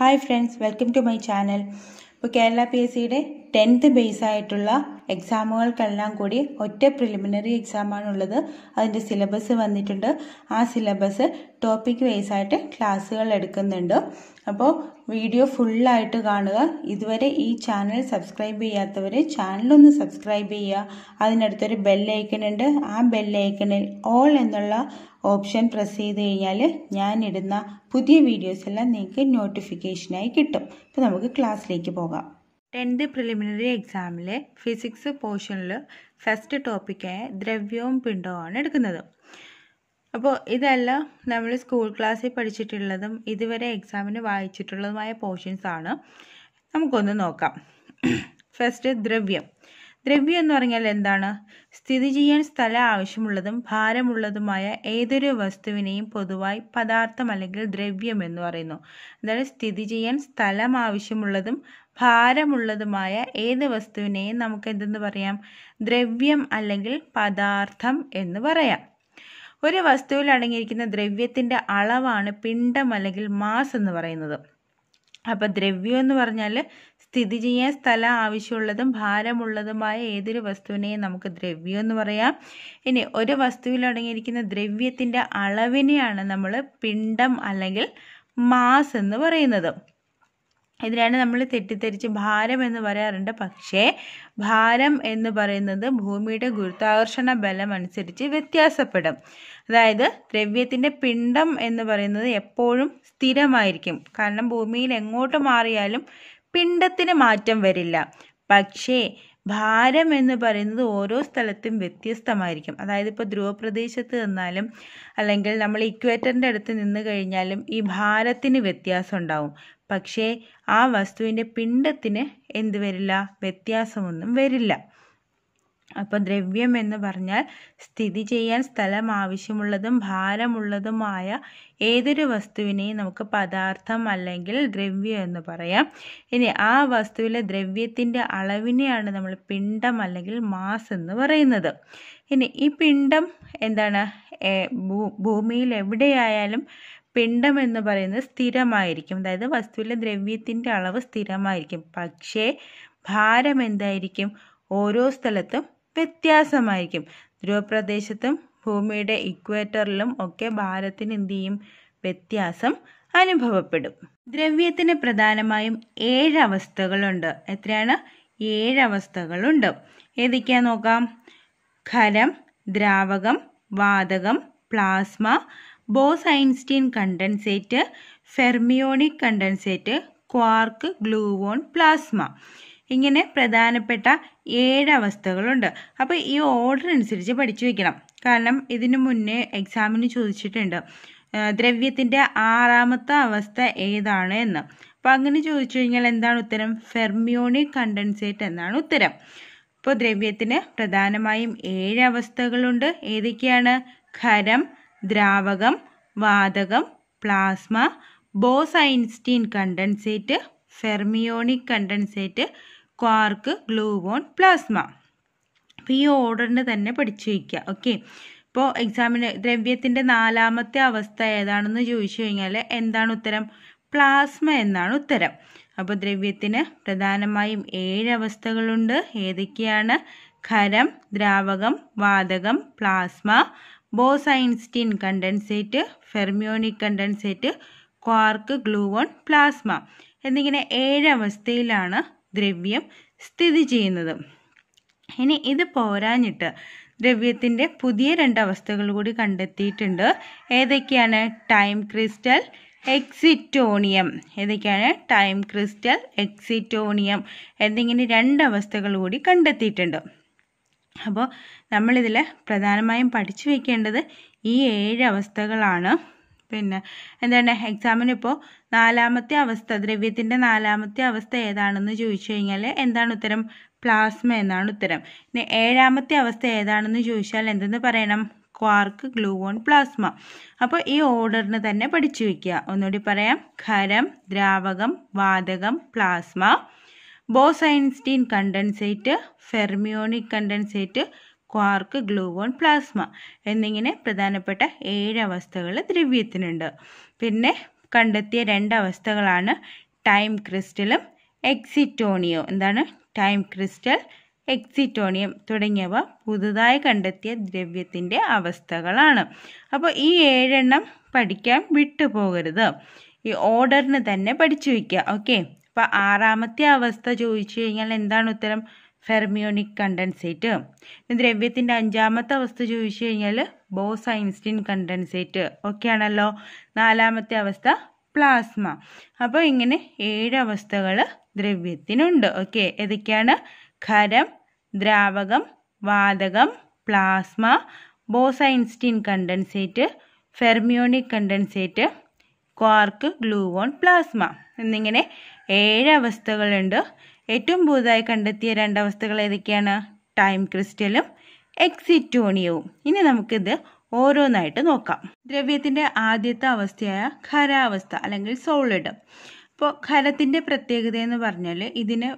hi friends welcome to my channel ഇപ്പോൾ Kerala P S സിയുടെ tenth base ആയിട്ടുള്ള എക്സാമുകൾക്കെല്ലാം കൂടി ഒറ്റ പ്രിലിമിനറി എക്സാമാണുള്ളത് അതിൻ്റെ സിലബസ് വന്നിട്ടുണ്ട് ആ സിലബസ് ടോപ്പിക് വൈസ് ആയിട്ട് ക്ലാസ്സുകൾ എടുക്കുന്നുണ്ട് അപ്പോൾ വീഡിയോ ഫുള്ളായിട്ട് കാണുക ഇതുവരെ ഈ ചാനൽ സബ്സ്ക്രൈബ് ചെയ്യാത്തവർ ചാനലൊന്ന് സബ്സ്ക്രൈബ് ചെയ്യുക അതിനടുത്തൊരു ബെല്ലൈക്കൺ ഉണ്ട് ആ ബെല്ലൈക്കണിൽ ഓൾ എന്നുള്ള ഓപ്ഷൻ പ്രസ് ചെയ്ത് കഴിഞ്ഞാൽ ഞാനിടുന്ന പുതിയ വീഡിയോസ് എല്ലാം നിങ്ങൾക്ക് നോട്ടിഫിക്കേഷനായി കിട്ടും അപ്പോൾ നമുക്ക് ക്ലാസ്സിലേക്ക് പോകാം ടെൻത്ത് പ്രിലിമിനറി എക്സാമിലെ ഫിസിക്സ് പോർഷനിൽ ഫസ്റ്റ് ടോപ്പിക്കായ ദ്രവ്യവും പിണ്ടവുമാണ് എടുക്കുന്നത് അപ്പോൾ ഇതല്ല നമ്മൾ സ്കൂൾ ക്ലാസ്സിൽ പഠിച്ചിട്ടുള്ളതും ഇതുവരെ എക്സാമിന് വായിച്ചിട്ടുള്ളതുമായ പോർഷൻസ് ആണ് നമുക്കൊന്ന് നോക്കാം ഫസ്റ്റ് ദ്രവ്യം ദ്രവ്യം എന്ന് പറഞ്ഞാൽ എന്താണ് സ്ഥിതി ചെയ്യാൻ സ്ഥലം ആവശ്യമുള്ളതും ഭാരമുള്ളതുമായ ഏതൊരു വസ്തുവിനെയും പൊതുവായി പദാർത്ഥം അല്ലെങ്കിൽ ദ്രവ്യം എന്ന് പറയുന്നു അതായത് സ്ഥിതി ചെയ്യാൻ സ്ഥലം ആവശ്യമുള്ളതും ഭാരമുള്ളതുമായ ഏത് വസ്തുവിനെയും നമുക്ക് എന്തെന്ന് പറയാം ദ്രവ്യം അല്ലെങ്കിൽ പദാർത്ഥം എന്ന് പറയാം ഒരു വസ്തുവിൽ അടങ്ങിയിരിക്കുന്ന ദ്രവ്യത്തിൻ്റെ അളവാണ് പിണ്ടം അല്ലെങ്കിൽ മാസ് എന്ന് പറയുന്നത് അപ്പോൾ ദ്രവ്യം എന്ന് പറഞ്ഞാൽ സ്ഥിതി ചെയ്യാൻ സ്ഥലം ആവശ്യമുള്ളതും ഭാരമുള്ളതുമായ ഏതൊരു വസ്തുവിനെയും നമുക്ക് ദ്രവ്യം എന്ന് പറയാം ഇനി ഒരു വസ്തുവിൽ അടങ്ങിയിരിക്കുന്ന ദ്രവ്യത്തിൻ്റെ അളവിനെയാണ് നമ്മൾ പിണ്ടം അല്ലെങ്കിൽ മാസ് എന്ന് പറയുന്നത് ഇതിനാണ് നമ്മൾ തെറ്റിദ്ധരിച്ച് ഭാരം എന്ന് പറയാറുണ്ട് പക്ഷേ ഭാരം എന്ന് പറയുന്നത് ഭൂമിയുടെ ഗുരുത്വാകർഷണ ബലം അനുസരിച്ച് വ്യത്യാസപ്പെടും അതായത് ദ്രവ്യത്തിൻ്റെ പിണ്ഡം എന്ന് പറയുന്നത് എപ്പോഴും സ്ഥിരമായിരിക്കും കാരണം ഭൂമിയിൽ എങ്ങോട്ട് മാറിയാലും പിണ്ഡത്തിന് മാറ്റം വരില്ല പക്ഷേ ഭാരം എന്ന് പറയുന്നത് ഓരോ സ്ഥലത്തും വ്യത്യസ്തമായിരിക്കും അതായത് ഇപ്പോൾ ധ്രുവപ്രദേശത്ത് നിന്നാലും അല്ലെങ്കിൽ നമ്മൾ ഇക്വേറ്ററിൻ്റെ അടുത്ത് നിന്ന് കഴിഞ്ഞാലും ഈ ഭാരത്തിന് വ്യത്യാസം ഉണ്ടാവും പക്ഷേ ആ വസ്തുവിൻ്റെ പിണ്ടത്തിന് എന്ത് വരില്ല വ്യത്യാസമൊന്നും വരില്ല അപ്പോൾ ദ്രവ്യം എന്ന് പറഞ്ഞാൽ സ്ഥിതി ചെയ്യാൻ സ്ഥലം ആവശ്യമുള്ളതും ഭാരമുള്ളതുമായ ഏതൊരു വസ്തുവിനെയും നമുക്ക് പദാർത്ഥം അല്ലെങ്കിൽ ദ്രവ്യം എന്ന് പറയാം ഇനി ആ വസ്തുവിലെ ദ്രവ്യത്തിൻ്റെ അളവിനെയാണ് നമ്മൾ പിണ്ഡം അല്ലെങ്കിൽ മാസ് എന്ന് പറയുന്നത് ഇനി ഈ പിണ്ഡം എന്താണ് ഭൂമിയിൽ എവിടെയായാലും പിണ്ഡം എന്ന് പറയുന്നത് സ്ഥിരമായിരിക്കും അതായത് വസ്തുവിലെ ദ്രവ്യത്തിൻ്റെ അളവ് സ്ഥിരമായിരിക്കും പക്ഷേ ഭാരം എന്തായിരിക്കും ഓരോ സ്ഥലത്തും വ്യത്യാസമായിരിക്കും ധ്രുവപ്രദേശത്തും ഭൂമിയുടെ ഇക്വേറ്ററിലും ഒക്കെ ഭാരത്തിന് എന്ത് ചെയ്യും വ്യത്യാസം അനുഭവപ്പെടും ദ്രവ്യത്തിന് പ്രധാനമായും ഏഴ് അവസ്ഥകളുണ്ട് എത്രയാണ് ഏഴ് അവസ്ഥകളുണ്ട് ഏതൊക്കെയാ നോക്കാം ഖരം ദ്രാവകം വാതകം plasma Bose Einstein condensate fermionic condensate quark gluon plasma ഇങ്ങനെ പ്രധാനപ്പെട്ട ഏഴ് അവസ്ഥകളുണ്ട് അപ്പോൾ ഈ ഓർഡർ അനുസരിച്ച് പഠിച്ചു വയ്ക്കണം കാരണം ഇതിനു മുന്നേ എക്സാമിന് ചോദിച്ചിട്ടുണ്ട് ദ്രവ്യത്തിൻ്റെ ആറാമത്തെ അവസ്ഥ ഏതാണ് എന്ന് അപ്പോൾ അങ്ങനെ ചോദിച്ചു കഴിഞ്ഞാൽ എന്താണ് ഉത്തരം ഫെർമിയോണിക് കണ്ടൻസേറ്റ് എന്നാണ് ഉത്തരം അപ്പോൾ ദ്രവ്യത്തിന് പ്രധാനമായും ഏഴ് അവസ്ഥകളുണ്ട് ഏതൊക്കെയാണ് ഖരം ദ്രാവകം വാതകം plasma Bose Einstein condensate fermionic condensate quark gluon plasma അപ്പം ഈ ഓർഡറിന് തന്നെ പഠിച്ചു വയ്ക്കുക ഓക്കെ ഇപ്പോൾ എക്സാമിന് ദ്രവ്യത്തിൻ്റെ നാലാമത്തെ അവസ്ഥ ഏതാണെന്ന് ചോദിച്ചു കഴിഞ്ഞാൽ എന്താണ് ഉത്തരം പ്ലാസ്മ എന്നാണ് ഉത്തരം അപ്പോൾ ദ്രവ്യത്തിന് പ്രധാനമായും ഏഴ് അവസ്ഥകളുണ്ട് ഏതൊക്കെയാണ് ഖരം ദ്രാവകം വാതകം plasma Bose Einstein condensate fermionic condensate quark gluon plasma എന്നിങ്ങനെ ഏഴ് അവസ്ഥയിലാണ് ദ്രവ്യം സ്ഥിതി ചെയ്യുന്നത് ഇനി ഇത് പോരാഞ്ഞിട്ട് ദ്രവ്യത്തിൻ്റെ പുതിയ രണ്ട് അവസ്ഥകൾ കൂടി കണ്ടെത്തിയിട്ടുണ്ട് ഏതൊക്കെയാണ് ടൈം ക്രിസ്റ്റൽ എക്സിറ്റോണിയം ഏതൊക്കെയാണ് ടൈം ക്രിസ്റ്റൽ എക്സിറ്റോണിയം എന്നിങ്ങനെ രണ്ട് അവസ്ഥകൾ കൂടി കണ്ടെത്തിയിട്ടുണ്ട് അപ്പോൾ നമ്മളിതിൽ പ്രധാനമായും പഠിച്ചു വയ്ക്കേണ്ടത് ഈ ഏഴ് അവസ്ഥകളാണ് പിന്നെ എന്താണ് എക്സാമിന് ഇപ്പോ നാലാമത്തെ അവസ്ഥ ദ്രവ്യത്തിൻ്റെ നാലാമത്തെ അവസ്ഥ ഏതാണെന്ന് ചോദിച്ചു കഴിഞ്ഞാൽ എന്താണ് ഉത്തരം പ്ലാസ്മ എന്നാണ് ഉത്തരം പിന്നെ ഏഴാമത്തെ അവസ്ഥ ഏതാണെന്ന് ചോദിച്ചാൽ എന്തെന്ന് പറയണം ക്വാർക്ക് ഗ്ലൂവോൺ പ്ലാസ്മ അപ്പോൾ ഈ ഓർഡറിന് തന്നെ പഠിച്ചു വയ്ക്കുക ഒന്നുകൂടി പറയാം ഖരം ദ്രാവകം വാതകം plasma Bose Einstein condensate fermionic condensate quark gluon plasma എന്നിങ്ങനെ പ്രധാനപ്പെട്ട ഏഴ് അവസ്ഥകൾ ദ്രവ്യത്തിനുണ്ട് പിന്നെ കണ്ടെത്തിയ രണ്ട് അവസ്ഥകളാണ് ടൈം ക്രിസ്റ്റലും എക്സിറ്റോണിയോ എന്താണ് ടൈം ക്രിസ്റ്റൽ എക്സിറ്റോണിയം തുടങ്ങിയവ പുതുതായി കണ്ടെത്തിയ ദ്രവ്യത്തിൻ്റെ അവസ്ഥകളാണ് അപ്പോൾ ഈ ഏഴെണ്ണം പഠിക്കാൻ വിട്ടുപോകരുത് ഈ ഓർഡറിന് തന്നെ പഠിച്ചു വയ്ക്കുക ഓക്കെ അപ്പോൾ ആറാമത്തെ അവസ്ഥ ചോദിച്ചു കഴിഞ്ഞാൽ എന്താണ് ഉത്തരം ഫെർമിയോണിക് കണ്ടൻസേറ്റ് ദ്രവ്യത്തിൻ്റെ അഞ്ചാമത്തെ അവസ്ഥ ചോദിച്ചു കഴിഞ്ഞാൽ ബോസ് ഐൻസ്റ്റീൻ കണ്ടൻസേറ്റ് ഓക്കെ ആണല്ലോ നാലാമത്തെ അവസ്ഥ പ്ലാസ്മ അപ്പോൾ ഇങ്ങനെ ഏഴ് അവസ്ഥകൾ ദ്രവ്യത്തിനുണ്ട് ഓക്കെ ഏതൊക്കെയാണ് ഖരം ദ്രാവകം വാതകം plasma Bose Einstein condensate fermionic condensate quark gluon plasma എന്നിങ്ങനെ ഏഴ് അവസ്ഥകളുണ്ട് ഏറ്റവും പുതുതായി കണ്ടെത്തിയ രണ്ടവസ്ഥകൾ ഏതൊക്കെയാണ് ടൈം ക്രിസ്റ്റലും എക്സിറ്റോണിയവും ഇനി നമുക്കിത് ഓരോന്നായിട്ട് നോക്കാം ദ്രവ്യത്തിൻ്റെ ആദ്യത്തെ അവസ്ഥയായ ഖരാവസ്ഥ അല്ലെങ്കിൽ സോളിഡ് ഇപ്പോൾ ഖരത്തിൻ്റെ പ്രത്യേകത എന്ന് പറഞ്ഞാൽ ഇതിന്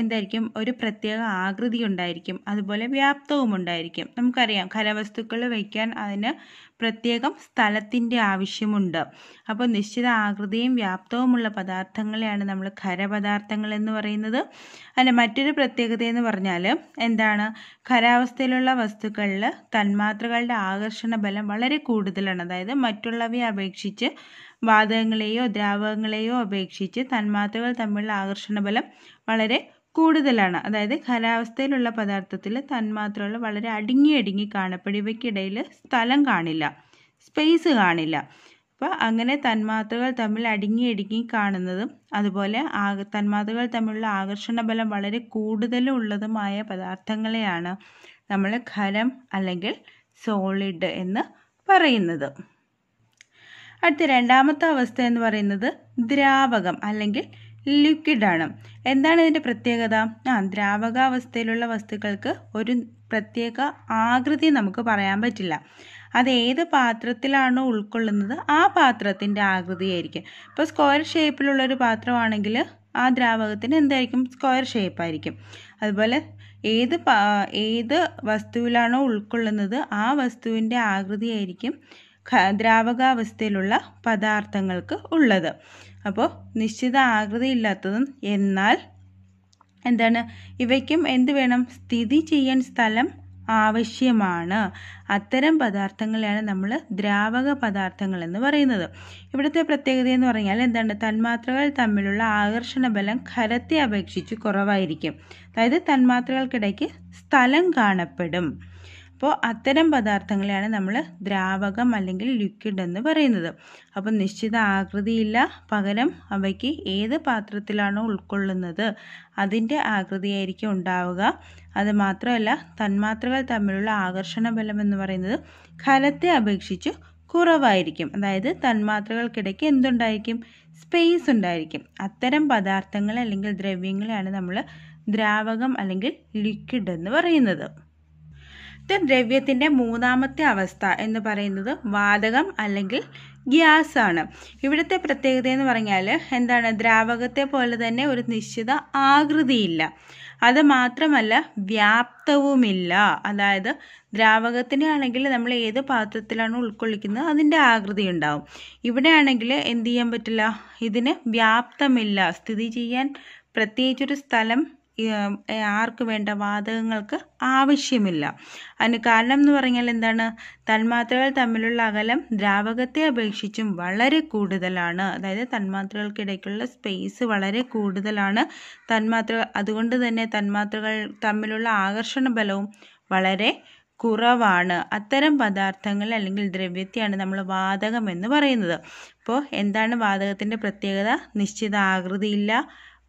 എന്തായിരിക്കും ഒരു പ്രത്യേക ആകൃതി ഉണ്ടായിരിക്കും അതുപോലെ വ്യാപ്തവും ഉണ്ടായിരിക്കും നമുക്കറിയാം ഖരവസ്തുക്കൾ വയ്ക്കാൻ അതിന് പ്രത്യേകം സ്ഥലത്തിൻ്റെ ആവശ്യമുണ്ട് അപ്പോൾ നിശ്ചിത ആകൃതിയും വ്യാപ്തവുമുള്ള പദാർത്ഥങ്ങളെയാണ് നമ്മൾ ഖരപദാർത്ഥങ്ങൾ എന്ന് പറയുന്നത് അതിൻ്റെ മറ്റൊരു പ്രത്യേകത എന്ന് പറഞ്ഞാൽ എന്താണ് ഖരാവസ്ഥയിലുള്ള വസ്തുക്കളിൽ തന്മാത്രകളുടെ ആകർഷണ ബലം വളരെ കൂടുതലാണ് അതായത് മറ്റുള്ളവയെ അപേക്ഷിച്ച് വാതകങ്ങളെയോ ദ്രാവകങ്ങളെയോ അപേക്ഷിച്ച് തന്മാത്രകൾ തമ്മിലുള്ള ബലം വളരെ കൂടുതലാണ് അതായത് ഖരാവസ്ഥയിലുള്ള പദാർത്ഥത്തിൽ തന്മാത്രകൾ വളരെ അടുങ്ങി അടുങ്ങി കാണപ്പെടും ഇവയ്ക്കിടയിൽ സ്ഥലം കാണില്ല സ്പേസ് കാണില്ല അപ്പോൾ അങ്ങനെ തന്മാത്രകൾ തമ്മിൽ അടുങ്ങി അടുങ്ങി കാണുന്നതും അതുപോലെ ആ തന്മാത്രകൾ തമ്മിലുള്ള ആകർഷണ ബലം വളരെ കൂടുതലുള്ളതുമായ പദാർത്ഥങ്ങളെയാണ് നമ്മൾ ഖരം അല്ലെങ്കിൽ സോളിഡ് എന്ന് പറയുന്നത് അടുത്ത രണ്ടാമത്തെ അവസ്ഥ എന്ന് പറയുന്നത് ദ്രാവകം അല്ലെങ്കിൽ ലിക്വിഡാണ് എന്താണ് ഇതിൻ്റെ പ്രത്യേകത ആ ദ്രാവകാവസ്ഥയിലുള്ള വസ്തുക്കൾക്ക് ഒരു പ്രത്യേക ആകൃതി നമുക്ക് പറയാൻ പറ്റില്ല അത് ഏത് പാത്രത്തിലാണോ ഉൾക്കൊള്ളുന്നത് ആ പാത്രത്തിൻ്റെ ആകൃതിയായിരിക്കും ഇപ്പോൾ സ്ക്വയർ ഷേപ്പിലുള്ള ഒരു പാത്രമാണെങ്കിൽ ആ ദ്രാവകത്തിന് എന്തായിരിക്കും സ്ക്വയർ ഷേപ്പായിരിക്കും അതുപോലെ ഏത് ഏത് വസ്തുവിലാണോ ഉൾക്കൊള്ളുന്നത് ആ വസ്തുവിൻ്റെ ആകൃതിയായിരിക്കും ദ്രാവകാവസ്ഥയിലുള്ള പദാർത്ഥങ്ങൾക്ക് ഉള്ളത് അപ്പോൾ നിശ്ചിത ആകൃതി ഇല്ലാത്തതും എന്നാൽ എന്താണ് ഇവയ്ക്കും എന്ത് വേണം സ്ഥിതി ചെയ്യാൻ സ്ഥലം ആവശ്യമാണ് അത്തരം പദാർത്ഥങ്ങളെയാണ് നമ്മൾ ദ്രാവക പദാർത്ഥങ്ങൾ എന്ന് പറയുന്നത് ഇവിടുത്തെ പ്രത്യേകത എന്ന് പറഞ്ഞാൽ എന്താണ് തന്മാത്രകൾ തമ്മിലുള്ള ആകർഷണ ബലം ഖരത്തെ അപേക്ഷിച്ച് കുറവായിരിക്കും അതായത് തന്മാത്രകൾക്കിടയ്ക്ക് സ്ഥലം കാണപ്പെടും അപ്പോൾ അത്തരം പദാർത്ഥങ്ങളെയാണ് നമ്മൾ ദ്രാവകം അല്ലെങ്കിൽ ലിക്വിഡ് എന്ന് പറയുന്നത് അപ്പോൾ നിശ്ചിത ആകൃതിയില്ല പകരം അവയ്ക്ക് ഏത് പാത്രത്തിലാണോ ഉൾക്കൊള്ളുന്നത് അതിൻ്റെ ആകൃതിയായിരിക്കും ഉണ്ടാവുക അത് മാത്രമല്ല തന്മാത്രകൾ തമ്മിലുള്ള ആകർഷണ ബലം എന്ന് പറയുന്നത് ഖലത്തെ അപേക്ഷിച്ച് കുറവായിരിക്കും അതായത് തന്മാത്രകൾക്കിടയ്ക്ക് എന്തുണ്ടായിരിക്കും സ്പേസ് ഉണ്ടായിരിക്കും അത്തരം പദാർത്ഥങ്ങൾ അല്ലെങ്കിൽ ദ്രവ്യങ്ങളെയാണ് നമ്മൾ ദ്രാവകം അല്ലെങ്കിൽ ലിക്വിഡ് എന്ന് പറയുന്നത് ദ്രവ്യത്തിൻ്റെ മൂന്നാമത്തെ അവസ്ഥ എന്ന് പറയുന്നത് വാതകം അല്ലെങ്കിൽ ഗ്യാസ് ആണ് ഇവിടുത്തെ പ്രത്യേകത എന്ന് പറഞ്ഞാൽ എന്താണ് ദ്രാവകത്തെ പോലെ തന്നെ ഒരു നിശ്ചിത ആകൃതിയില്ല അത് മാത്രമല്ല വ്യാപ്തവുമില്ല അതായത് ദ്രാവകത്തിനെ ആണെങ്കിൽ നമ്മൾ ഏത് പാത്രത്തിലാണ് ഉൾക്കൊള്ളിക്കുന്നത് അതിൻ്റെ ആകൃതി ഉണ്ടാവും ഇവിടെ ആണെങ്കിൽ എന്ത് ചെയ്യാൻ പറ്റില്ല ഇതിന് വ്യാപ്തമില്ല സ്ഥിതി ചെയ്യാൻ പ്രത്യേകിച്ചൊരു സ്ഥലം ആർക്ക് വേണ്ട വാതകങ്ങൾക്ക് ആവശ്യമില്ല അതിന് കാരണം എന്ന് പറഞ്ഞാൽ എന്താണ് തന്മാത്രകൾ തമ്മിലുള്ള അകലം ദ്രാവകത്തെ അപേക്ഷിച്ചും വളരെ കൂടുതലാണ് അതായത് തന്മാത്രകൾക്കിടയ്ക്കുള്ള സ്പേസ് വളരെ കൂടുതലാണ് തന്മാത്ര അതുകൊണ്ട് തന്നെ തന്മാത്രകൾ തമ്മിലുള്ള ആകർഷണ ബലവും വളരെ കുറവാണ് അത്തരം പദാർത്ഥങ്ങൾ അല്ലെങ്കിൽ ദ്രവ്യത്തെയാണ് നമ്മൾ വാതകം എന്ന് പറയുന്നത് അപ്പോൾ എന്താണ് വാതകത്തിൻ്റെ പ്രത്യേകത നിശ്ചിത ആകൃതിയില്ല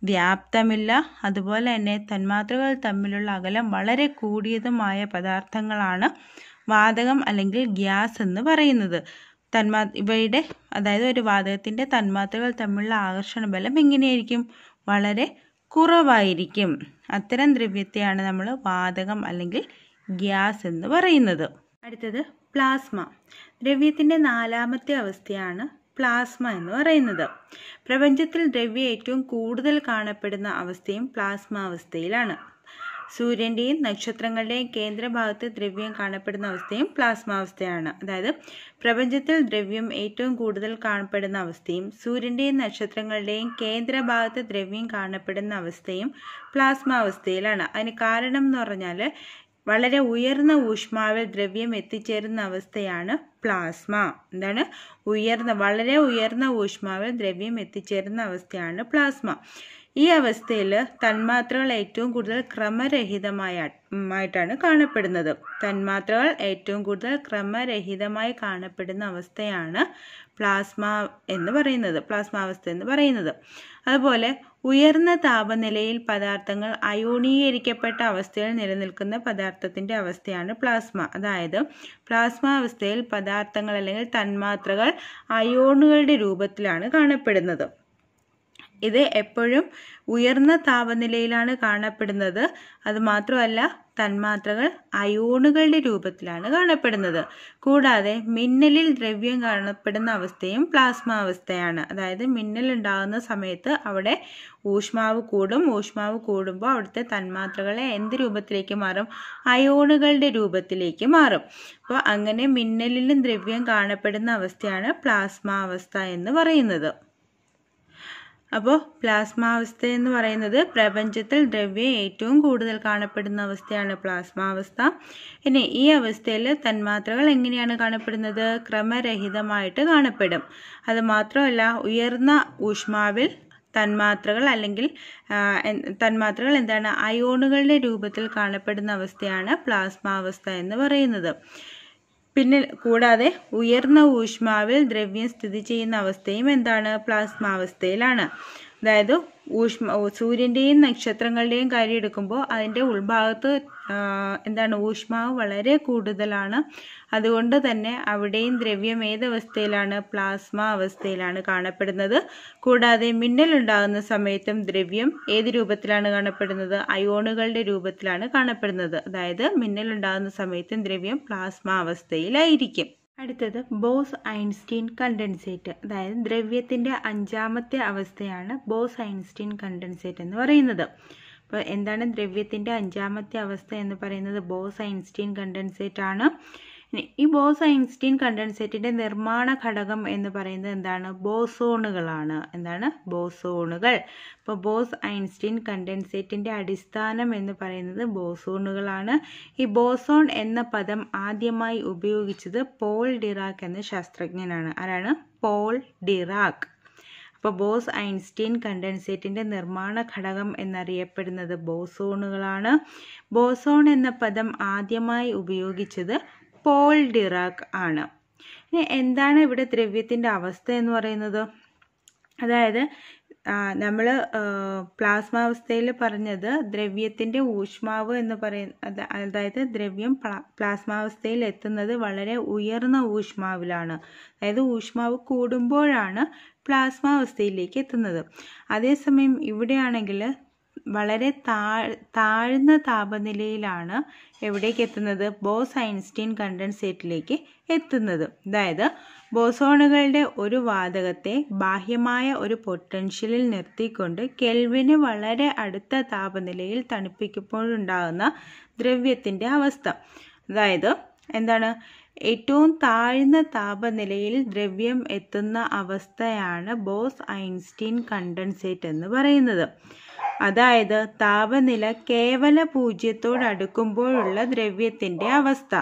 വ്യാപ്തമില്ല അതുപോലെ തന്നെ തന്മാത്രകൾ തമ്മിലുള്ള അകലം വളരെ കൂടിയതുമായ പദാർത്ഥങ്ങളാണ് വാതകം അല്ലെങ്കിൽ ഗ്യാസ് എന്ന് പറയുന്നത് തന്മാ ഇവയുടെ അതായത് ഒരു വാതകത്തിൻ്റെ തന്മാത്രകൾ തമ്മിലുള്ള ആകർഷണ ബലം എങ്ങനെയായിരിക്കും വളരെ കുറവായിരിക്കും അത്തരം ദ്രവ്യത്തെയാണ് നമ്മൾ വാതകം അല്ലെങ്കിൽ ഗ്യാസ് എന്ന് പറയുന്നത് അടുത്തത് പ്ലാസ്മ ദ്രവ്യത്തിൻ്റെ നാലാമത്തെ അവസ്ഥയാണ് പ്ലാസ്മ എന്ന് പറയുന്നത് പ്രപഞ്ചത്തിൽ ദ്രവ്യം ഏറ്റവും കൂടുതൽ കാണപ്പെടുന്ന അവസ്ഥയും പ്ലാസ്മ അവസ്ഥയിലാണ് സൂര്യൻ്റെയും നക്ഷത്രങ്ങളുടെയും കേന്ദ്രഭാഗത്ത് ദ്രവ്യം കാണപ്പെടുന്ന അവസ്ഥയും പ്ലാസ്മ അവസ്ഥയാണ് അതായത് പ്രപഞ്ചത്തിൽ ദ്രവ്യം ഏറ്റവും കൂടുതൽ കാണപ്പെടുന്ന അവസ്ഥയും സൂര്യൻ്റെയും നക്ഷത്രങ്ങളുടെയും കേന്ദ്രഭാഗത്ത് ദ്രവ്യം കാണപ്പെടുന്ന അവസ്ഥയും പ്ലാസ്മ അവസ്ഥയിലാണ് അതിന് കാരണം എന്ന് പറഞ്ഞാൽ വളരെ ഉയർന്ന ഊഷ്മാവിൽ ദ്രവ്യം എത്തിച്ചേരുന്ന അവസ്ഥയാണ് പ്ലാസ്മ എന്താണ് ഉയർന്ന വളരെ ഉയർന്ന ഊഷ്മാവിൽ ദ്രവ്യം എത്തിച്ചേരുന്ന അവസ്ഥയാണ് പ്ലാസ്മ ഈ അവസ്ഥയിൽ തന്മാത്രകൾ ഏറ്റവും കൂടുതൽ ക്രമരഹിതമായ കാണപ്പെടുന്നത് തന്മാത്രകൾ ഏറ്റവും കൂടുതൽ ക്രമരഹിതമായി കാണപ്പെടുന്ന അവസ്ഥയാണ് പ്ലാസ്മ എന്ന് പറയുന്നത് പ്ലാസ്മാവസ്ഥ എന്ന് പറയുന്നത് അതുപോലെ ഉയർന്ന താപനിലയിൽ പദാർത്ഥങ്ങൾ അയോണീകരിക്കപ്പെട്ട അവസ്ഥയിൽ നിലനിൽക്കുന്ന പദാർത്ഥത്തിൻ്റെ അവസ്ഥയാണ് പ്ലാസ്മ അതായത് പ്ലാസ്മ അവസ്ഥയിൽ പദാർത്ഥങ്ങൾ അല്ലെങ്കിൽ തന്മാത്രകൾ അയോണുകളുടെ രൂപത്തിലാണ് കാണപ്പെടുന്നത് ഇത് എപ്പോഴും ഉയർന്ന താപനിലയിലാണ് കാണപ്പെടുന്നത് അത് മാത്രമല്ല തന്മാത്രകൾ അയോണുകളുടെ രൂപത്തിലാണ് കാണപ്പെടുന്നത് കൂടാതെ മിന്നലിൽ ദ്രവ്യം കാണപ്പെടുന്ന അവസ്ഥയും പ്ലാസ്മ അവസ്ഥയാണ് അതായത് മിന്നൽ ഉണ്ടാകുന്ന സമയത്ത് അവിടെ ഊഷ്മാവ് കൂടും ഊഷ്മാവ് കൂടുമ്പോൾ അവിടുത്തെ തന്മാത്രകളെ എന്ത് രൂപത്തിലേക്ക് മാറും അയോണുകളുടെ രൂപത്തിലേക്ക് മാറും അപ്പോൾ അങ്ങനെ മിന്നലിലും ദ്രവ്യം കാണപ്പെടുന്ന അവസ്ഥയാണ് പ്ലാസ്മ അവസ്ഥ എന്ന് പറയുന്നത് അപ്പോൾ പ്ലാസ്മാവസ്ഥ എന്ന് പറയുന്നത് പ്രപഞ്ചത്തിൽ ദ്രവ്യം ഏറ്റവും കൂടുതൽ കാണപ്പെടുന്ന അവസ്ഥയാണ് പ്ലാസ്മാവസ്ഥ ഇനി ഈ അവസ്ഥയിൽ തന്മാത്രകൾ എങ്ങനെയാണ് കാണപ്പെടുന്നത് ക്രമരഹിതമായിട്ട് കാണപ്പെടും അത് മാത്രമല്ല ഉയർന്ന ഊഷ്മാവിൽ തന്മാത്രകൾ അല്ലെങ്കിൽ തന്മാത്രകൾ എന്താണ് അയോണുകളുടെ രൂപത്തിൽ കാണപ്പെടുന്ന അവസ്ഥയാണ് പ്ലാസ്മാവസ്ഥ എന്ന് പറയുന്നത് പിന്നെ കൂടാതെ ഉയർന്ന ഊഷ്മാവിൽ ദ്രവ്യം സ്ഥിതി ചെയ്യുന്ന അവസ്ഥയും എന്താണ് അവസ്ഥയിലാണ് അതായത് ഊഷ്മ സൂര്യൻ്റെയും നക്ഷത്രങ്ങളുടെയും കാര്യം എടുക്കുമ്പോൾ അതിൻ്റെ ഉൾഭാഗത്ത് എന്താണ് ഊഷ്മാവ് വളരെ കൂടുതലാണ് അതുകൊണ്ട് തന്നെ അവിടെയും ദ്രവ്യം ഏതവസ്ഥയിലാണ് പ്ലാസ്മ അവസ്ഥയിലാണ് കാണപ്പെടുന്നത് കൂടാതെ മിന്നലുണ്ടാകുന്ന സമയത്തും ദ്രവ്യം ഏത് രൂപത്തിലാണ് കാണപ്പെടുന്നത് അയോണുകളുടെ രൂപത്തിലാണ് കാണപ്പെടുന്നത് അതായത് മിന്നലുണ്ടാകുന്ന സമയത്തും ദ്രവ്യം പ്ലാസ്മ അവസ്ഥയിലായിരിക്കും അടുത്തത് ബോസ് ഐൻസ്റ്റീൻ കണ്ടൻസേറ്റ് അതായത് ദ്രവ്യത്തിൻ്റെ അഞ്ചാമത്തെ അവസ്ഥയാണ് ബോസ് ഐൻസ്റ്റീൻ കണ്ടൻസേറ്റ് എന്ന് പറയുന്നത് അപ്പോൾ എന്താണ് ദ്രവ്യത്തിൻ്റെ അഞ്ചാമത്തെ അവസ്ഥ എന്ന് പറയുന്നത് ബോസ് ഐൻസ്റ്റീൻ കണ്ടൻസേറ്റ് ആണ് ഈ ബോസ് ഐൻസ്റ്റീൻ കണ്ടൻസേറ്റിൻ്റെ നിർമ്മാണ ഘടകം എന്ന് പറയുന്നത് എന്താണ് ബോസോണുകളാണ് എന്താണ് ബോസോണുകൾ അപ്പോൾ ബോസ് ഐൻസ്റ്റീൻ കണ്ടൻസേറ്റിൻ്റെ അടിസ്ഥാനം എന്ന് പറയുന്നത് ബോസോണുകളാണ് ഈ ബോസോൺ എന്ന പദം ആദ്യമായി ഉപയോഗിച്ചത് പോൾ ഡിറാക്ക് എന്ന ശാസ്ത്രജ്ഞനാണ് ആരാണ് പോൾ ഡിറാക്ക് അപ്പോൾ ബോസ് ഐൻസ്റ്റീൻ കണ്ടൻസേറ്റിൻ്റെ നിർമ്മാണ ഘടകം എന്നറിയപ്പെടുന്നത് ബോസോണുകളാണ് ബോസോൺ എന്ന പദം ആദ്യമായി ഉപയോഗിച്ചത് പോൾ ഡിറാക്ക് ആണ് ഇനി എന്താണ് ഇവിടെ ദ്രവ്യത്തിൻ്റെ അവസ്ഥ എന്ന് പറയുന്നത് അതായത് നമ്മൾ പ്ലാസ്മ അവസ്ഥയിൽ പറഞ്ഞത് ദ്രവ്യത്തിൻ്റെ ഊഷ്മാവ് എന്ന് പറയുന്ന അതായത് ദ്രവ്യം പ്ലാസ്മാവസ്ഥയിൽ എത്തുന്നത് വളരെ ഉയർന്ന ഊഷ്മാവിലാണ് അതായത് ഊഷ്മാവ് കൂടുമ്പോഴാണ് പ്ലാസ്മാവസ്ഥയിലേക്ക് എത്തുന്നത് അതേസമയം ഇവിടെയാണെങ്കിൽ വളരെ താഴ്ന്ന താപനിലയിലാണ് എവിടേക്ക് എത്തുന്നത് ബോസ് ഐൻസ്റ്റീൻ കണ്ടൻസേറ്റിലേക്ക് എത്തുന്നത് അതായത് ബോസോണുകളുടെ ഒരു വാതകത്തെ ബാഹ്യമായ ഒരു പൊട്ടൻഷ്യലിൽ നിർത്തിക്കൊണ്ട് കെൽവിന് വളരെ അടുത്ത താപനിലയിൽ തണുപ്പിക്കുമ്പോഴുണ്ടാകുന്ന ദ്രവ്യത്തിൻ്റെ അവസ്ഥ അതായത് എന്താണ് ഏറ്റവും താഴ്ന്ന താപനിലയിൽ ദ്രവ്യം എത്തുന്ന അവസ്ഥയാണ് ബോസ് ഐൻസ്റ്റീൻ കണ്ടൻസേറ്റ് എന്ന് പറയുന്നത് അതായത് താപനില കേവല പൂജ്യത്തോടടുക്കുമ്പോഴുള്ള ദ്രവ്യത്തിൻ്റെ അവസ്ഥ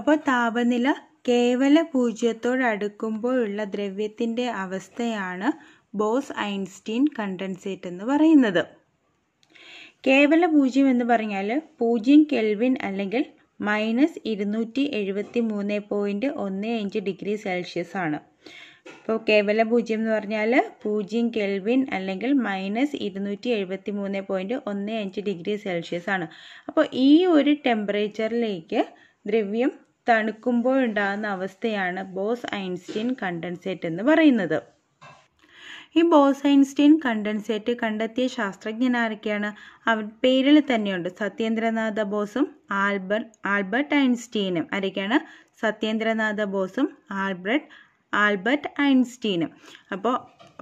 അപ്പോൾ താപനില കേവല പൂജ്യത്തോടടുക്കുമ്പോഴുള്ള ദ്രവ്യത്തിൻ്റെ അവസ്ഥയാണ് ബോസ് ഐൻസ്റ്റീൻ കണ്ടൻസേറ്റ് എന്ന് പറയുന്നത് കേവല പൂജ്യം എന്ന് പറഞ്ഞാൽ പൂജ്യം കെൽവിൻ അല്ലെങ്കിൽ മൈനസ് ഇരുന്നൂറ്റി എഴുപത്തി മൂന്ന് പോയിൻറ്റ് ഒന്ന് അഞ്ച് ഡിഗ്രി സെൽഷ്യസ് ആണ് ഇപ്പോൾ കേവല പൂജ്യം എന്ന് പറഞ്ഞാൽ പൂജ്യം കെൽവിൻ അല്ലെങ്കിൽ മൈനസ് ഇരുന്നൂറ്റി എഴുപത്തി മൂന്ന് പോയിൻറ്റ് ഒന്ന് അഞ്ച് ഡിഗ്രി സെൽഷ്യസ് ആണ് അപ്പോൾ ഈ ഒരു ടെമ്പറേച്ചറിലേക്ക് ദ്രവ്യം തണുക്കുമ്പോൾ ഉണ്ടാകുന്ന അവസ്ഥയാണ് ബോസ് ഐൻസ്റ്റീൻ കണ്ടൻസേറ്റ് എന്ന് പറയുന്നത് ഈ ബോസ് ഐൻസ്റ്റീൻ കണ്ടൻസേറ്റ് കണ്ടെത്തിയ ശാസ്ത്രജ്ഞൻ ആരൊക്കെയാണ് അവരുടെ പേരിൽ തന്നെയുണ്ട് സത്യേന്ദ്രനാഥ ബോസും ആൽബർട്ട് ആൽബർട്ട് ഐൻസ്റ്റീനും ആരൊക്കെയാണ് സത്യേന്ദ്രനാഥ ബോസും ആൽബർട്ട് ആൽബർട്ട് ഐൻസ്റ്റീന് അപ്പോൾ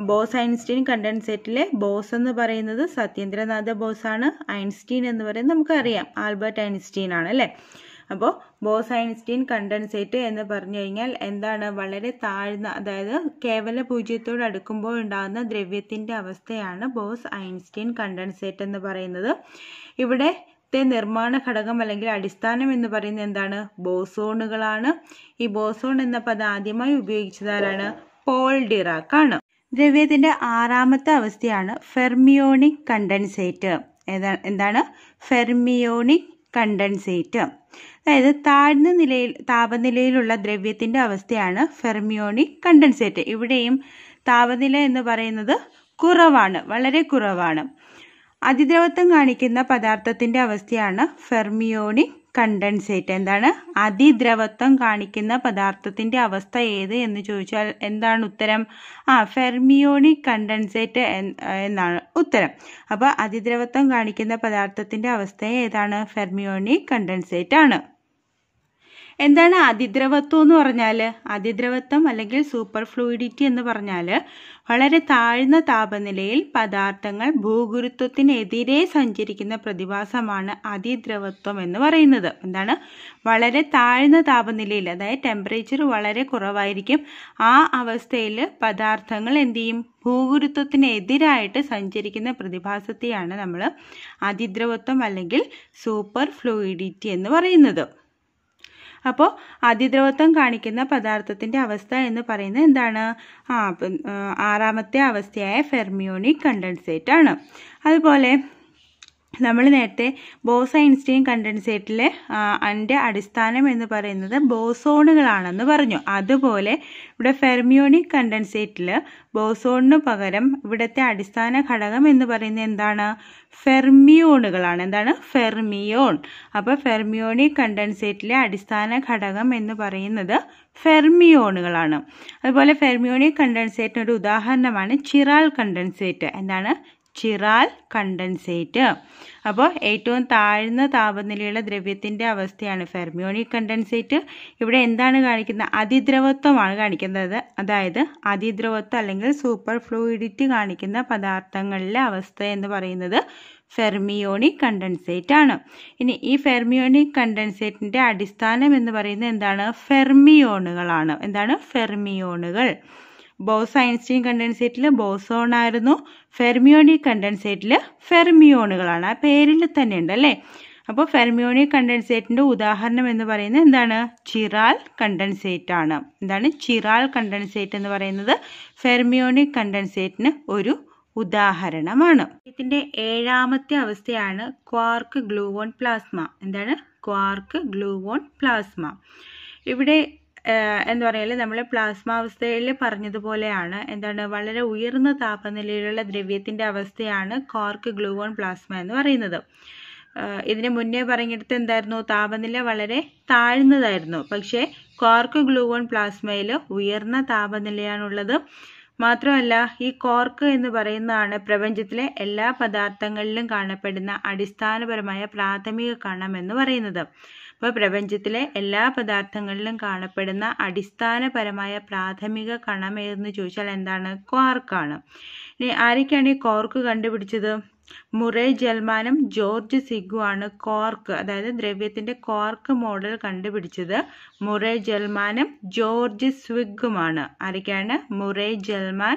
ബോസ് ഐൻസ്റ്റീൻ കണ്ടൻസേറ്റിലെ ബോസ് എന്ന് പറയുന്നത് സത്യേന്ദ്രനാഥ ബോസാണ് ഐൻസ്റ്റീൻ എന്ന് പറയുന്നത് നമുക്കറിയാം ആൽബർട്ട് ഐൻസ്റ്റീൻ ആണ് അല്ലേ അപ്പോൾ ബോസ് ഐൻസ്റ്റീൻ കണ്ടൻസേറ്റ് എന്ന് പറഞ്ഞു കഴിഞ്ഞാൽ എന്താണ് വളരെ താഴ്ന്ന അതായത് കേവല പൂജ്യത്തോട് അടുക്കുമ്പോൾ ഉണ്ടാകുന്ന ദ്രവ്യത്തിൻ്റെ അവസ്ഥയാണ് ബോസ് ഐൻസ്റ്റീൻ കണ്ടൻസേറ്റ് എന്ന് പറയുന്നത് ഇവിടെ ത്തെ നിർമ്മാണ ഘടകം അല്ലെങ്കിൽ അടിസ്ഥാനം എന്ന് പറയുന്നത് എന്താണ് ബോസോണുകളാണ് ഈ ബോസോൺ എന്ന പദം ആദ്യമായി ഉപയോഗിച്ചതാരാണ് പോൾ ഡിറാക്ക് ആണ് ദ്രവ്യത്തിന്റെ ആറാമത്തെ അവസ്ഥയാണ് ഫെർമിയോണിക് കണ്ടൻസേറ്റ് എന്താണ് ഫെർമിയോണിക് കണ്ടൻസേറ്റ് അതായത് താഴ്ന്ന നിലയിൽ താപനിലയിലുള്ള ദ്രവ്യത്തിന്റെ അവസ്ഥയാണ് ഫെർമിയോണിക് കണ്ടൻസേറ്റ് ഇവിടെയും താപനില എന്ന് പറയുന്നത് കുറവാണ് വളരെ കുറവാണ് അതിദ്രവത്വം കാണിക്കുന്ന പദാർത്ഥത്തിന്റെ അവസ്ഥയാണ് ഫെർമിയോണി കണ്ടൻസേറ്റ് എന്താണ് അതിദ്രവത്വം കാണിക്കുന്ന പദാർത്ഥത്തിന്റെ അവസ്ഥ ഏത് എന്ന് ചോദിച്ചാൽ എന്താണ് ഉത്തരം ആ ഫെർമിയോണി കണ്ടൻസേറ്റ് എന്നാണ് ഉത്തരം അപ്പോൾ അതിദ്രവത്വം കാണിക്കുന്ന പദാർത്ഥത്തിന്റെ അവസ്ഥ ഏതാണ് ഫെർമിയോണി കണ്ടൻസേറ്റ് ആണ് എന്താണ് അതിദ്രവത്വം എന്ന് പറഞ്ഞാൽ അതിദ്രവത്വം അല്ലെങ്കിൽ സൂപ്പർ ഫ്ലൂയിഡിറ്റി എന്ന് പറഞ്ഞാൽ വളരെ താഴ്ന്ന താപനിലയിൽ പദാർത്ഥങ്ങൾ ഭൂഗുരുത്വത്തിനെതിരെ സഞ്ചരിക്കുന്ന പ്രതിഭാസമാണ് അതിദ്രവത്വം എന്ന് പറയുന്നത് എന്താണ് വളരെ താഴ്ന്ന താപനിലയിൽ അതായത് ടെമ്പറേച്ചർ വളരെ കുറവായിരിക്കും ആ അവസ്ഥയിൽ പദാർത്ഥങ്ങൾ എന്ത് ചെയ്യും ഭൂഗുരുത്വത്തിനെതിരായിട്ട് സഞ്ചരിക്കുന്ന പ്രതിഭാസത്തെയാണ് നമ്മൾ അതിദ്രവത്വം അല്ലെങ്കിൽ സൂപ്പർ ഫ്ലൂയിഡിറ്റി എന്ന് പറയുന്നത് അപ്പോൾ അതിദ്രവത്വം കാണിക്കുന്ന പദാർത്ഥത്തിൻ്റെ അവസ്ഥ എന്ന് പറയുന്നത് എന്താണ് ആ ആറാമത്തെ അവസ്ഥയായ ഫെർമിയോണിക് കണ്ടൻസേറ്റ് ആണ് അതുപോലെ നമ്മൾ നേരത്തെ ബോസ ഐൻസ്റ്റീൻ കണ്ടൻസേറ്റിലെ അതിൻ്റെ അടിസ്ഥാനം എന്ന് പറയുന്നത് ബോസോണുകളാണെന്ന് പറഞ്ഞു അതുപോലെ ഇവിടെ ഫെർമിയോണിക് കണ്ടൻസേറ്റിൽ ബോസോണിന് പകരം ഇവിടുത്തെ അടിസ്ഥാന ഘടകം എന്ന് പറയുന്നത് എന്താണ് ഫെർമിയോണുകളാണ് എന്താണ് ഫെർമിയോൺ അപ്പോൾ ഫെർമിയോണിക് കണ്ടൻസേറ്റിലെ അടിസ്ഥാന ഘടകം എന്ന് പറയുന്നത് ഫെർമിയോണുകളാണ് അതുപോലെ ഫെർമിയോണിക് കണ്ടൻസേറ്റിന് ഒരു ഉദാഹരണമാണ് ചിറാൽ കണ്ടൻസേറ്റ് എന്താണ് ചിറാൽ കണ്ടൻസേറ്റ് അപ്പോൾ ഏറ്റവും താഴ്ന്ന താപനിലയുള്ള ദ്രവ്യത്തിൻ്റെ അവസ്ഥയാണ് ഫെർമിയോണിക് കണ്ടൻസേറ്റ് ഇവിടെ എന്താണ് കാണിക്കുന്നത് അതിദ്രവത്വമാണ് കാണിക്കുന്നത് അതായത് അതിദ്രവത്വം അല്ലെങ്കിൽ സൂപ്പർ ഫ്ലൂയിഡിറ്റി കാണിക്കുന്ന പദാർത്ഥങ്ങളിലെ അവസ്ഥ എന്ന് പറയുന്നത് ഫെർമിയോണിക് കണ്ടൻസേറ്റ് ആണ് ഇനി ഈ ഫെർമിയോണിക് കണ്ടൻസേറ്റിൻ്റെ അടിസ്ഥാനം എന്ന് പറയുന്നത് എന്താണ് ഫെർമിയോണുകളാണ് എന്താണ് ഫെർമിയോണുകൾ ബോസ് ഐൻസ്റ്റീൻ കണ്ടൻസേറ്റിൽ ബോസോൺ ആയിരുന്നു ഫെർമിയോണി കണ്ടൻസേറ്റിൽ ഫെർമിയോണുകളാണ് ആ പേരിൽ തന്നെ ഉണ്ട് അല്ലേ അപ്പോൾ ഫെർമിയോണി കണ്ടൻസേറ്റിൻ്റെ ഉദാഹരണം എന്ന് പറയുന്നത് എന്താണ് ചിറാൽ കണ്ടൻസേറ്റ് ആണ് എന്താണ് ചിറാൽ കണ്ടൻസേറ്റ് എന്ന് പറയുന്നത് ഫെർമിയോണി കണ്ടൻസേറ്റിന് ഒരു ഉദാഹരണമാണ് ഇതിൻ്റെ ഏഴാമത്തെ അവസ്ഥയാണ് ക്വാർക്ക് ഗ്ലൂവോൺ പ്ലാസ്മ എന്താണ് ക്വാർക്ക് ഗ്ലൂവോൺ പ്ലാസ്മ ഇവിടെ എന്ന് പറഞ്ഞാൽ നമ്മൾ അവസ്ഥയിൽ പറഞ്ഞതുപോലെയാണ് എന്താണ് വളരെ ഉയർന്ന താപനിലയിലുള്ള ദ്രവ്യത്തിൻ്റെ അവസ്ഥയാണ് കോർക്ക് ഗ്ലൂവോൺ പ്ലാസ്മ എന്ന് പറയുന്നത് ഇതിന് മുന്നേ പറഞ്ഞിടത്ത് എന്തായിരുന്നു താപനില വളരെ താഴ്ന്നതായിരുന്നു പക്ഷേ കോർക്ക് ഗ്ലൂവോൺ പ്ലാസ്മയിൽ ഉയർന്ന താപനിലയാണുള്ളത് മാത്രമല്ല ഈ കോർക്ക് എന്ന് പറയുന്നതാണ് പ്രപഞ്ചത്തിലെ എല്ലാ പദാർത്ഥങ്ങളിലും കാണപ്പെടുന്ന അടിസ്ഥാനപരമായ പ്രാഥമിക കണം എന്ന് പറയുന്നത് അപ്പൊ പ്രപഞ്ചത്തിലെ എല്ലാ പദാർത്ഥങ്ങളിലും കാണപ്പെടുന്ന അടിസ്ഥാനപരമായ പ്രാഥമിക കണം ഏതെന്ന് ചോദിച്ചാൽ എന്താണ് ക്വാർക്കാണ് ഇനി ആരൊക്കെയാണ് ഈ ക്വാർക്ക് കണ്ടുപിടിച്ചത് മുറേ ജൽമാനും ജോർജ് സിഗു ആണ് കോർക്ക് അതായത് ദ്രവ്യത്തിന്റെ കോർക്ക് മോഡൽ കണ്ടുപിടിച്ചത് മുറേ ജൽമാനും ജോർജ് സ്വിഗുമാണ് ആരൊക്കെയാണ് മുറേ ജൽമാൻ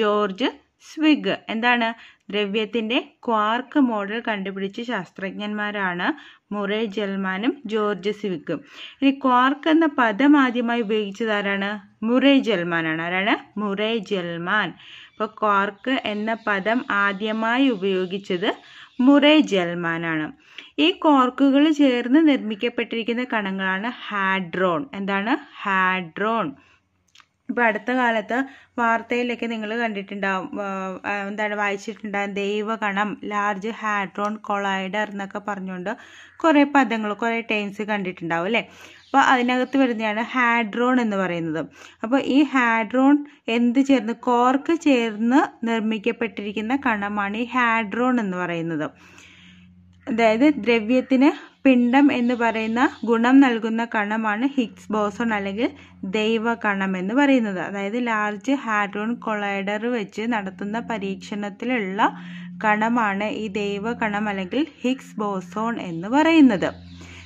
ജോർജ് സ്വിഗ് എന്താണ് ദ്രവ്യത്തിന്റെ ക്വാർക്ക് മോഡൽ കണ്ടുപിടിച്ച ശാസ്ത്രജ്ഞന്മാരാണ് മുറേ ജൽമാനും ജോർജ് സ്വിഗും ഇനി ക്വാർക്ക് എന്ന പദം ആദ്യമായി ഉപയോഗിച്ചത് ആരാണ് മുറേ ജൽമാനാണ് ആരാണ് മുറേ ജൽമാൻ അപ്പോൾ ക്വാർക്ക് എന്ന പദം ആദ്യമായി ഉപയോഗിച്ചത് മുറേ ജൽമാനാണ് ഈ കോർക്കുകൾ ചേർന്ന് നിർമ്മിക്കപ്പെട്ടിരിക്കുന്ന കണങ്ങളാണ് ഹാഡ്രോൺ എന്താണ് ഹാഡ്രോൺ ഇപ്പോൾ അടുത്ത കാലത്ത് വാർത്തയിലൊക്കെ നിങ്ങൾ കണ്ടിട്ടുണ്ടാവും എന്താണ് വായിച്ചിട്ടുണ്ടാവും ദൈവഗണം ലാർജ് ഹാഡ്രോൺ കൊളൈഡർ എന്നൊക്കെ പറഞ്ഞുകൊണ്ട് കുറേ പദങ്ങൾ കുറേ ടേംസ് കണ്ടിട്ടുണ്ടാവും അല്ലേ അപ്പോൾ അതിനകത്ത് വരുന്നതാണ് ഹാഡ്രോൺ എന്ന് പറയുന്നത് അപ്പോൾ ഈ ഹാഡ്രോൺ എന്ത് ചേർന്ന് കോർക്ക് ചേർന്ന് നിർമ്മിക്കപ്പെട്ടിരിക്കുന്ന കണമാണ് ഈ ഹാഡ്രോൺ എന്ന് പറയുന്നത് അതായത് ദ്രവ്യത്തിന് പിണ്ഡം എന്ന് പറയുന്ന ഗുണം നൽകുന്ന കണമാണ് ഹിഗ്സ് ബോസോൺ അല്ലെങ്കിൽ ദൈവ കണം എന്ന് പറയുന്നത് അതായത് ലാർജ് ഹാഡ്രോൺ കൊളൈഡർ വെച്ച് നടത്തുന്ന പരീക്ഷണത്തിലുള്ള കണമാണ് ഈ ദൈവ കണം അല്ലെങ്കിൽ ഹിഗ്സ് ബോസോൺ എന്ന് പറയുന്നത്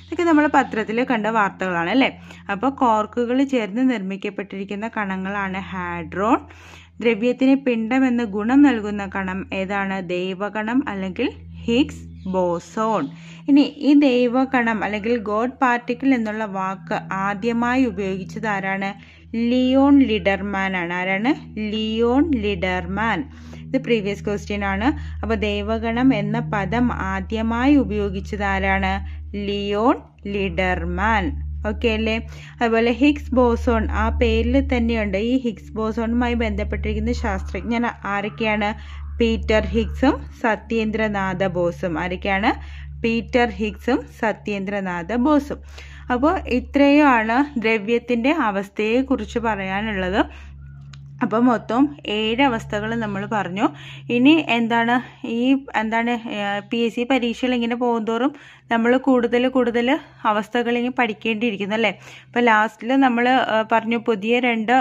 ഇതൊക്കെ നമ്മൾ പത്രത്തിൽ കണ്ട വാർത്തകളാണ് അല്ലേ അപ്പോൾ കോർക്കുകൾ ചേർന്ന് നിർമ്മിക്കപ്പെട്ടിരിക്കുന്ന കണങ്ങളാണ് ഹാഡ്രോൺ ദ്രവ്യത്തിന് പിണ്ഡം എന്ന് ഗുണം നൽകുന്ന കണം ഏതാണ് ദൈവകണം അല്ലെങ്കിൽ ഹിഗ്സ് ബോസോൺ ഇനി ഈ ദൈവകണം അല്ലെങ്കിൽ ഗോഡ് പാർട്ടിക്കിൾ എന്നുള്ള വാക്ക് ആദ്യമായി ഉപയോഗിച്ചത് ആരാണ് ലിയോൺ ലിഡർമാൻ ആണ് ആരാണ് ലിയോൺ ലിഡർമാൻ ഇത് പ്രീവിയസ് ക്വസ്റ്റ്യൻ ആണ് അപ്പോൾ ദൈവഗണം എന്ന പദം ആദ്യമായി ഉപയോഗിച്ചത് ആരാണ് ലിയോൺ ലിഡർമാൻ ഓക്കെ അല്ലേ അതുപോലെ ഹിക്സ് ബോസോൺ ആ പേരിൽ തന്നെയുണ്ട് ഈ ഹിക്സ് ബോസോണുമായി ബന്ധപ്പെട്ടിരിക്കുന്ന ശാസ്ത്രജ്ഞൻ ആരൊക്കെയാണ് പീറ്റർ ഹിക്സും സത്യേന്ദ്രനാഥ ബോസും ആരൊക്കെയാണ് പീറ്റർ ഹിക്സും സത്യേന്ദ്രനാഥ ബോസും അപ്പോൾ ഇത്രയുമാണ് ദ്രവ്യത്തിൻ്റെ അവസ്ഥയെക്കുറിച്ച് പറയാനുള്ളത് അപ്പം മൊത്തം ഏഴ് അവസ്ഥകൾ നമ്മൾ പറഞ്ഞു ഇനി എന്താണ് ഈ എന്താണ് പി എസ് സി പരീക്ഷയിൽ ഇങ്ങനെ പോകുന്തോറും നമ്മൾ കൂടുതൽ കൂടുതൽ അവസ്ഥകൾ ഇനി പഠിക്കേണ്ടിയിരിക്കുന്നു അല്ലേ അപ്പോൾ ലാസ്റ്റിൽ നമ്മൾ പറഞ്ഞു പുതിയ രണ്ട്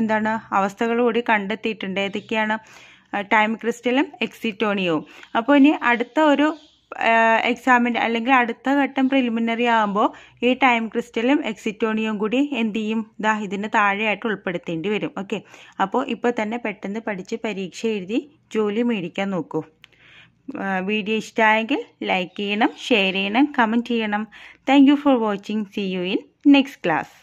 എന്താണ് അവസ്ഥകൾ കൂടി കണ്ടെത്തിയിട്ടുണ്ട് ഏതൊക്കെയാണ് ടൈം ക്രിസ്റ്റലും എക്സിറ്റോണിയവും അപ്പോൾ ഇനി അടുത്ത ഒരു എക്സാമിൻ്റെ അല്ലെങ്കിൽ അടുത്ത ഘട്ടം പ്രിലിമിനറി ആകുമ്പോൾ ഈ ടൈം ക്രിസ്റ്റലും എക്സിറ്റോണിയും കൂടി എന്ത് ചെയ്യും ദാ ഇതിന് താഴെയായിട്ട് ഉൾപ്പെടുത്തേണ്ടി വരും ഓക്കെ അപ്പോൾ ഇപ്പോൾ തന്നെ പെട്ടെന്ന് പഠിച്ച് പരീക്ഷ എഴുതി ജോലി മേടിക്കാൻ നോക്കൂ വീഡിയോ ഇഷ്ടമായെങ്കിൽ ലൈക്ക് ചെയ്യണം ഷെയർ ചെയ്യണം കമൻറ്റ് ചെയ്യണം thank for watching see you in next class